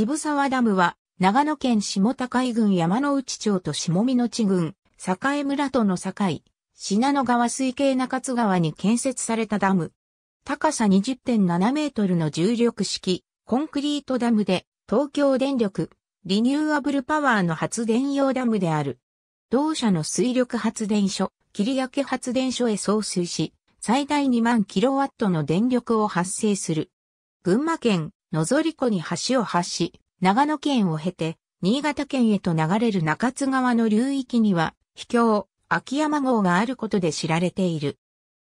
渋沢ダムは、長野県下高井郡山の内町と下見の地郡、栄村との境、信濃川水系中津川に建設されたダム。高さ20.7メートルの重力式、コンクリートダムで、東京電力、リニューアブルパワーの発電用ダムである。同社の水力発電所、霧焼発電所へ送水し、最大2万キロワットの電力を発生する。群馬県のぞり湖に橋を発し、長野県を経て、新潟県へと流れる中津川の流域には、秘境、秋山号があることで知られている。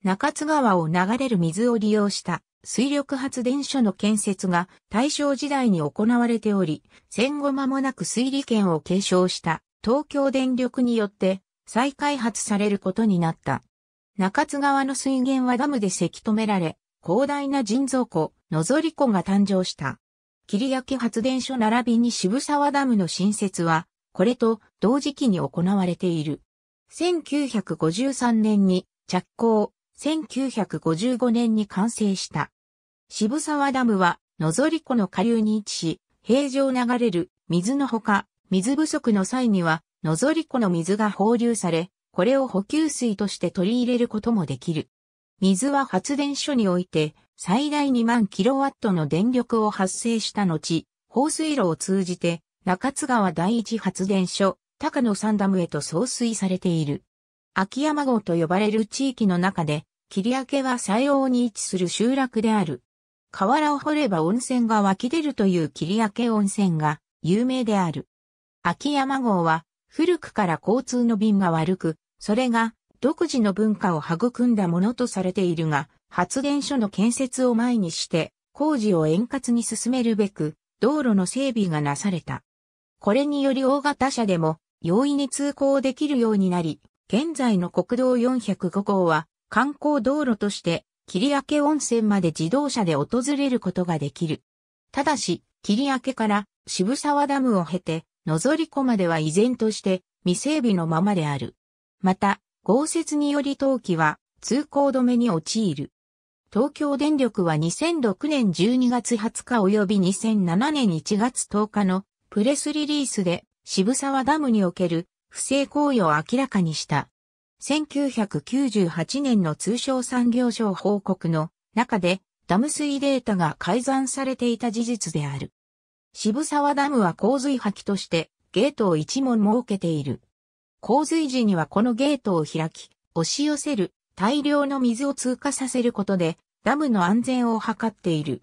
中津川を流れる水を利用した水力発電所の建設が大正時代に行われており、戦後間もなく水利権を継承した東京電力によって再開発されることになった。中津川の水源はダムでせき止められ、広大な人造湖、のぞり湖が誕生した。霧焼発電所並びに渋沢ダムの新設は、これと同時期に行われている。1953年に着工、1955年に完成した。渋沢ダムは、のぞり湖の下流に位置し、平常流れる水のほか、水不足の際には、のぞり湖の水が放流され、これを補給水として取り入れることもできる。水は発電所において最大2万キロワットの電力を発生した後、放水路を通じて中津川第一発電所、高野三ダムへと送水されている。秋山号と呼ばれる地域の中で、切明は西欧に位置する集落である。河原を掘れば温泉が湧き出るという切明温泉が有名である。秋山号は古くから交通の便が悪く、それが独自の文化を育んだものとされているが、発電所の建設を前にして、工事を円滑に進めるべく、道路の整備がなされた。これにより大型車でも容易に通行できるようになり、現在の国道405号は観光道路として霧明温泉まで自動車で訪れることができる。ただし、霧明から渋沢ダムを経て、のぞり湖までは依然として未整備のままである。また、豪雪により冬季は通行止めに陥る。東京電力は2006年12月20日及び2007年1月10日のプレスリリースで渋沢ダムにおける不正行為を明らかにした。1998年の通商産業省報告の中でダム水データが改ざんされていた事実である。渋沢ダムは洪水破棄としてゲートを一門設けている。洪水時にはこのゲートを開き、押し寄せる大量の水を通過させることで、ダムの安全を図っている。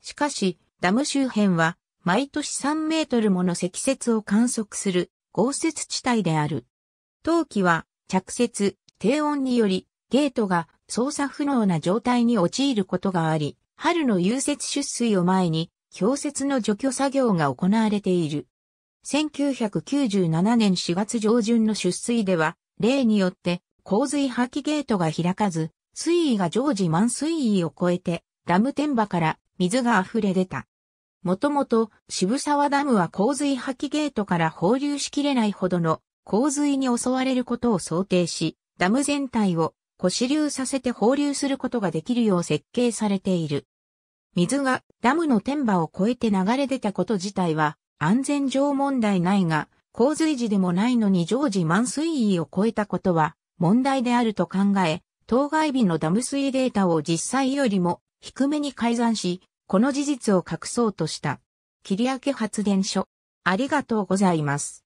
しかし、ダム周辺は、毎年3メートルもの積雪を観測する豪雪地帯である。冬季は着雪、低温によりゲートが操作不能な状態に陥ることがあり、春の融雪出水を前に氷雪の除去作業が行われている。1997年4月上旬の出水では、例によって洪水破棄ゲートが開かず、水位が常時満水位を超えて、ダム天場から水が溢れ出た。もともと渋沢ダムは洪水破棄ゲートから放流しきれないほどの洪水に襲われることを想定し、ダム全体を腰流させて放流することができるよう設計されている。水がダムの天場を越えて流れ出たこと自体は安全上問題ないが、洪水時でもないのに常時満水位を超えたことは問題であると考え、当該日のダム水データを実際よりも低めに改ざんし、この事実を隠そうとした。切明発電所。ありがとうございます。